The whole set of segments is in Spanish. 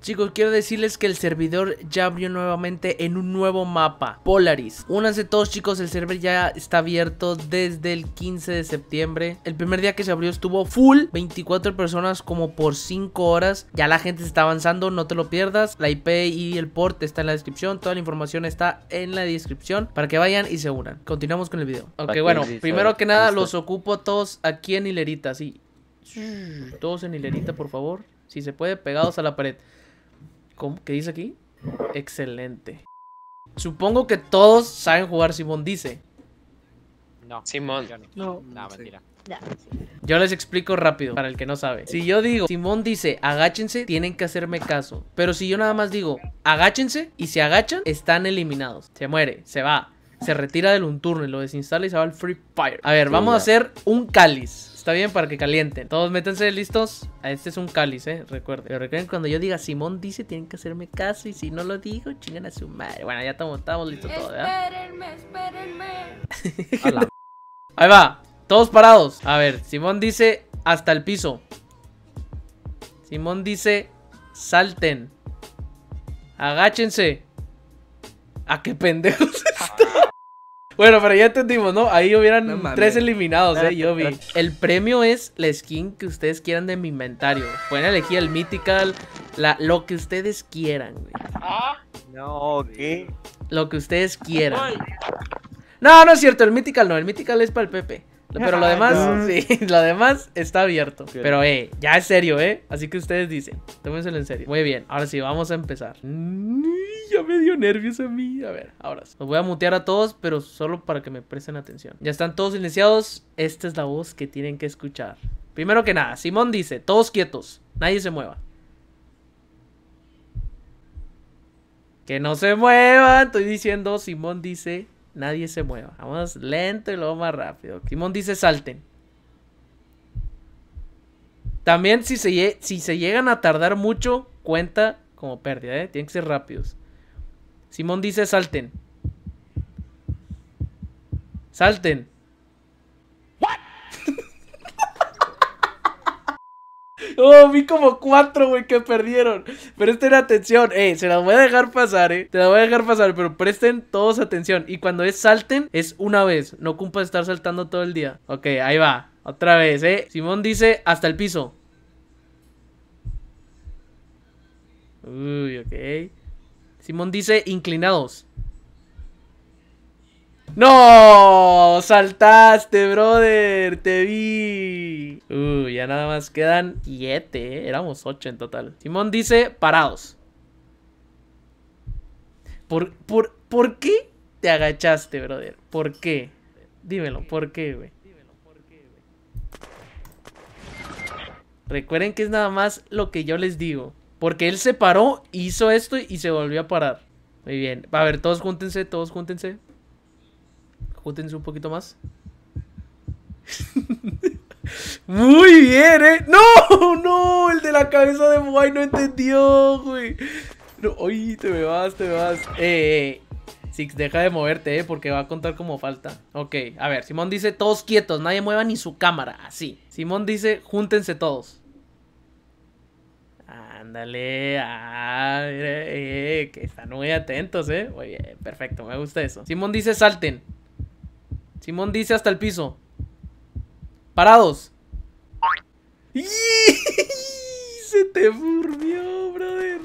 Chicos, quiero decirles que el servidor ya abrió nuevamente en un nuevo mapa, Polaris. Únanse todos chicos, el server ya está abierto desde el 15 de septiembre. El primer día que se abrió estuvo full, 24 personas como por 5 horas. Ya la gente se está avanzando, no te lo pierdas. La IP y el port está en la descripción, toda la información está en la descripción para que vayan y se unan. Continuamos con el video. Ok, bueno, primero que nada los ocupo todos aquí en hilerita, sí. Todos en hilerita, por favor. Si se puede, pegados a la pared. ¿Qué dice aquí? Excelente. Supongo que todos saben jugar Simón dice. No, Simón. Yo no. No, mentira. Yo les explico rápido para el que no sabe. Si yo digo, Simón dice, agáchense, tienen que hacerme caso. Pero si yo nada más digo, agáchense y se agachan, están eliminados. Se muere, se va, se retira del un turno y lo desinstala y se va al Free Fire. A ver, vamos a hacer un cáliz. Está bien para que calienten. Todos métanse listos. Ah, este es un cáliz, ¿eh? Recuerden. cuando yo diga Simón dice, tienen que hacerme caso. Y si no lo digo, chingan a su madre. Bueno, ya estamos, listos todos, Espérenme, espérenme. Ahí va. Todos parados. A ver, Simón dice hasta el piso. Simón dice salten. Agáchense. ¿A ah, qué pendejos? Bueno, pero ya entendimos, ¿no? Ahí hubieran tres eliminados, ¿eh? Yo vi. El premio es la skin que ustedes quieran de mi inventario. Pueden elegir el Mythical, la, lo que ustedes quieran, güey. No, ¿qué? Lo que ustedes quieran. No, no es cierto, el Mythical no, el Mythical es para el Pepe. Pero lo demás, sí, lo demás está abierto. Pero, eh, ya es serio, ¿eh? Así que ustedes dicen, tómenselo en serio. Muy bien, ahora sí, vamos a empezar. Mm, ya me dio nervios a mí. A ver, ahora sí. Los voy a mutear a todos, pero solo para que me presten atención. Ya están todos silenciados. Esta es la voz que tienen que escuchar. Primero que nada, Simón dice, todos quietos, nadie se mueva. Que no se muevan, estoy diciendo, Simón dice, nadie se mueva. Vamos lento y luego más rápido. Simón dice salten. También si se, llegan a tardar mucho, cuenta como pérdida, ¿eh? Tienen que ser rápidos. Simón dice salten. Salten. Oh, vi como cuatro, güey, que perdieron. Presten atención. eh, se las voy a dejar pasar, eh. Se las voy a dejar pasar, pero presten todos atención. Y cuando es salten, es una vez. No ocupa estar saltando todo el día. Ok, ahí va. Otra vez, eh. Simón dice hasta el piso. Uy, ok. Simón dice inclinados. ¡No! ¡Saltaste, brother! ¡Te vi! Uh, ya nada más quedan 7, ¿eh? Éramos 8 en total. Simón dice, parados. ¿Por, por, por qué te agachaste, brother? ¿Por qué? Dímelo, ¿por qué, güey? Recuerden que es nada más lo que yo les digo. Porque él se paró, hizo esto y se volvió a parar. Muy bien. A ver, todos júntense, todos júntense. Jútense un poquito más. Muy bien, ¿eh? ¡No! ¡No! El de la cabeza de Moai no entendió, güey. No, oye, te me vas, te me vas. Eh, eh, eh. Six, deja de moverte, ¿eh? Porque va a contar como falta. Ok, a ver. Simón dice, todos quietos, nadie mueva ni su cámara. Así. Simón dice, júntense todos. Ándale, eh, que están muy atentos, ¿eh? Muy bien, perfecto, me gusta eso. Simón dice, salten. Simón dice hasta el piso. Parados. Se te burbió, brother.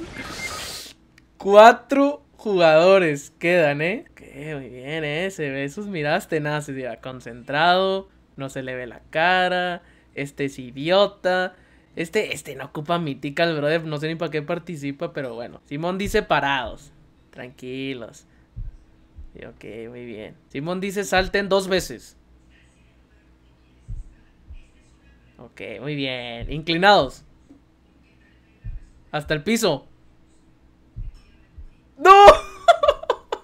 Cuatro jugadores quedan, ¿eh? Qué muy bien, ¿eh? Se ve sus miradas tenaces. ya concentrado, no se le ve la cara. Este es idiota. Este, este no ocupa mitical, brother. No sé ni para qué participa, pero bueno. Simón dice parados. Tranquilos. Ok, muy bien. Simón dice salten dos veces. Ok, muy bien. Inclinados. Hasta el piso. ¡No!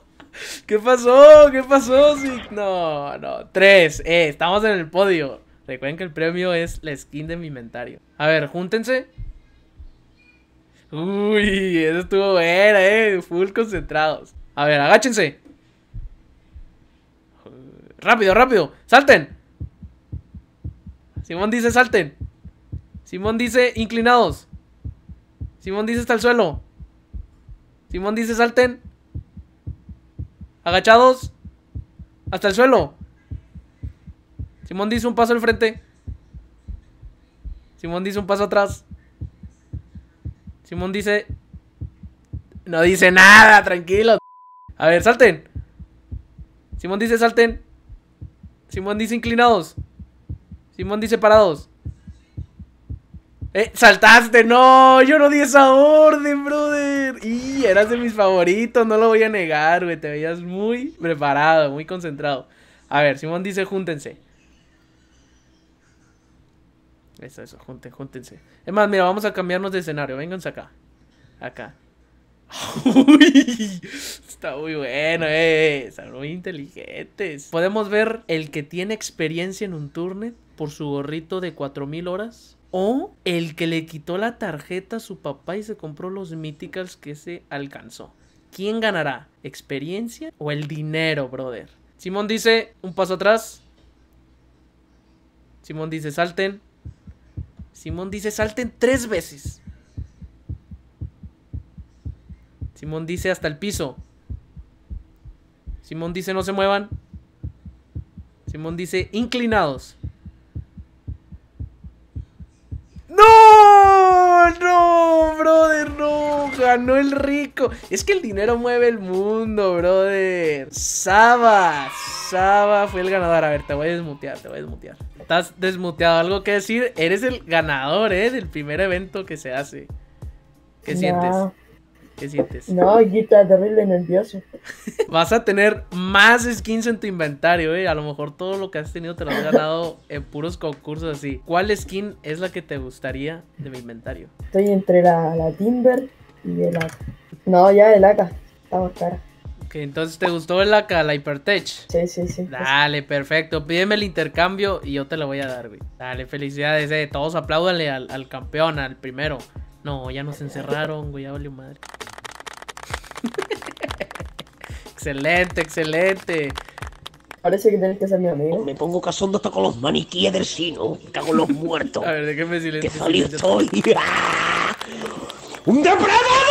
¿Qué pasó? ¿Qué pasó? No, no. Tres. Eh, estamos en el podio. Recuerden que el premio es la skin de mi inventario. A ver, júntense. Uy, eso estuvo buena, eh. Full concentrados. A ver, agáchense. Rápido, rápido. Salten. Simón dice salten. Simón dice inclinados. Simón dice hasta el suelo. Simón dice salten. Agachados. Hasta el suelo. Simón dice un paso al frente. Simón dice un paso atrás. Simón dice... No dice nada, tranquilo. A ver, salten. Simón dice salten. Simón dice inclinados. Simón dice parados. Eh, saltaste, no, yo no di esa orden, brother. Y eras de mis favoritos, no lo voy a negar, güey. Te veías muy preparado, muy concentrado. A ver, Simón dice júntense. Eso, eso, júntense. Es más, mira, vamos a cambiarnos de escenario. Vénganse acá. Acá. Uy, Está muy bueno, eh, eh. Son muy inteligentes. Podemos ver el que tiene experiencia en un turnet por su gorrito de 4000 horas. O el que le quitó la tarjeta a su papá y se compró los mythicals que se alcanzó. ¿Quién ganará? ¿Experiencia o el dinero, brother? Simón dice, un paso atrás. Simón dice, salten. Simón dice, salten tres veces. Simón dice, hasta el piso. Simón dice no se muevan. Simón dice inclinados. ¡No! ¡No, brother! ¡No! Ganó el rico. Es que el dinero mueve el mundo, brother. Saba. Saba fue el ganador. A ver, te voy a desmutear, te voy a desmutear. Estás desmuteado. Algo que decir. Eres el ganador, ¿eh? Del primer evento que se hace. ¿Qué sientes? ¿Qué sientes? No, Guita, terrible nervioso. Vas a tener más skins en tu inventario, ¿eh? A lo mejor todo lo que has tenido te lo has ganado en puros concursos así. ¿Cuál skin es la que te gustaría de mi inventario? Estoy entre la, la Timber y el AK. No, ya el AK. Estamos cara. Ok, entonces te gustó el AK, la Hypertech. Sí, sí, sí. Dale, perfecto. Pídeme el intercambio y yo te lo voy a dar, güey. Dale, felicidades, eh. Todos apláudanle al, campeón, al primero. No, ya nos encerraron, güey, ya valió madre. excelente, excelente. Parece que tienes que ser mi amigo. Me pongo casondo hasta con los maniquíes del sino. Cago en los muertos. A ver, silencio. Que salió ¡Ah! ¡Un depredador!